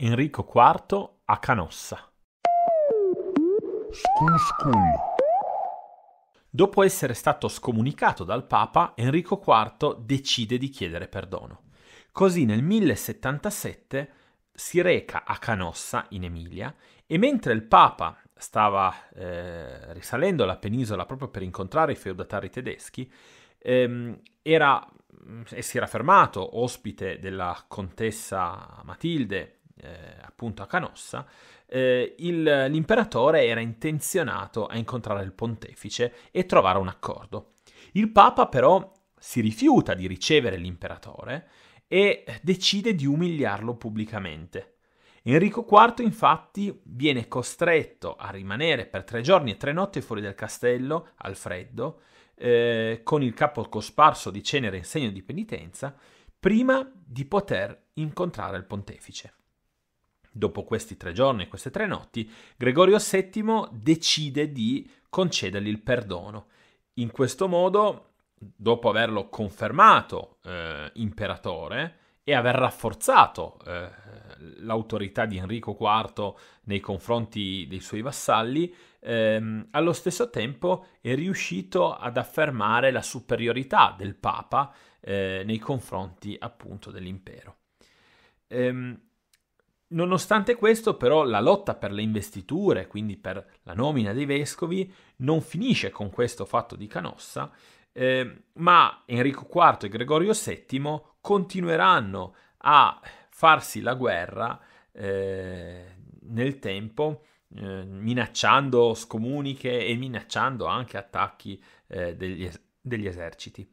Enrico IV a Canossa. Scuscul. Dopo essere stato scomunicato dal Papa, Enrico IV decide di chiedere perdono. Così nel 1077 si reca a Canossa, in Emilia, e mentre il Papa stava eh, risalendo la penisola proprio per incontrare i feudatari tedeschi, ehm, era, mm, e si era fermato ospite della contessa Matilde appunto a Canossa, eh, il, l'imperatore era intenzionato a incontrare il pontefice e trovare un accordo. Il papa però si rifiuta di ricevere l'imperatore e decide di umiliarlo pubblicamente. Enrico IV infatti viene costretto a rimanere per tre giorni e tre notti fuori dal castello, al freddo, eh, con il capo cosparso di cenere in segno di penitenza, prima di poter incontrare il pontefice. Dopo questi tre giorni e queste tre notti, Gregorio VII decide di concedergli il perdono. In questo modo, dopo averlo confermato eh, imperatore e aver rafforzato eh, l'autorità di Enrico IV nei confronti dei suoi vassalli, ehm, allo stesso tempo è riuscito ad affermare la superiorità del Papa eh, nei confronti appunto dell'impero. Ehm, Nonostante questo, però, la lotta per le investiture, quindi per la nomina dei vescovi, non finisce con questo fatto di Canossa, eh, ma Enrico IV e Gregorio VII continueranno a farsi la guerra eh, nel tempo, eh, minacciando scomuniche e minacciando anche attacchi eh, degli, es- degli eserciti.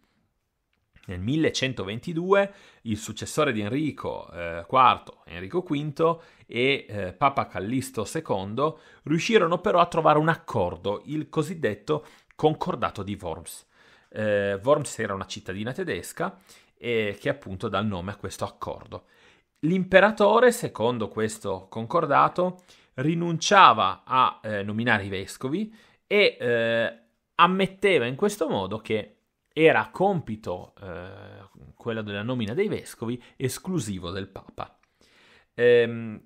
Nel 1122 il successore di Enrico IV, eh, Enrico V e eh, Papa Callisto II riuscirono però a trovare un accordo, il cosiddetto Concordato di Worms. Eh, Worms era una cittadina tedesca e eh, che appunto dà il nome a questo accordo. L'imperatore, secondo questo concordato, rinunciava a nominare i vescovi e ammetteva in questo modo che era compito, eh, quello della nomina dei vescovi, esclusivo del Papa. Ehm,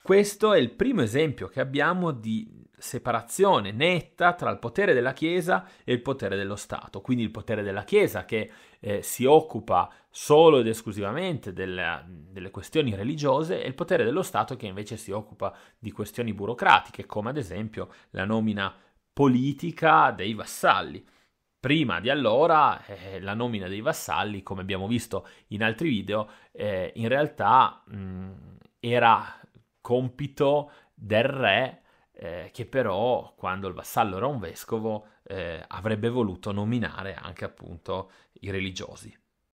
questo è il primo esempio che abbiamo di separazione netta tra il potere della Chiesa e il potere dello Stato, quindi il potere della Chiesa che eh, si occupa solo ed esclusivamente della, delle questioni religiose e il potere dello Stato che invece si occupa di questioni burocratiche, come ad esempio la nomina politica dei vassalli. Prima di allora eh, la nomina dei vassalli, come abbiamo visto in altri video, eh, in realtà mh, mm, era compito del re eh, che però quando il vassallo era un vescovo eh, avrebbe voluto nominare anche appunto i religiosi.